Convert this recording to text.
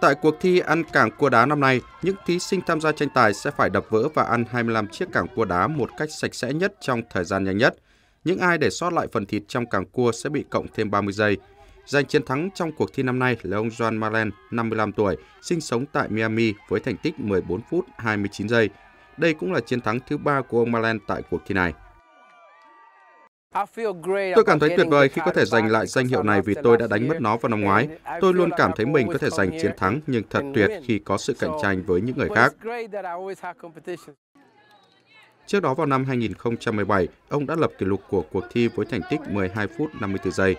Tại cuộc thi ăn cảng cua đá năm nay, những thí sinh tham gia tranh tài sẽ phải đập vỡ và ăn 25 chiếc cảng cua đá một cách sạch sẽ nhất trong thời gian nhanh nhất. Những ai để sót lại phần thịt trong cảng cua sẽ bị cộng thêm 30 giây. Giành chiến thắng trong cuộc thi năm nay là ông John Malen, 55 tuổi, sinh sống tại Miami với thành tích 14 phút 29 giây. Đây cũng là chiến thắng thứ ba của ông Malen tại cuộc thi này. Tôi cảm thấy tuyệt vời khi có thể giành lại danh hiệu này vì tôi đã đánh mất nó vào năm ngoái. Tôi luôn cảm thấy mình có thể giành chiến thắng, nhưng thật tuyệt khi có sự cạnh tranh với những người khác. Trước đó vào năm 2017, ông đã lập kỷ lục của cuộc thi với thành tích 12 phút 54 giây.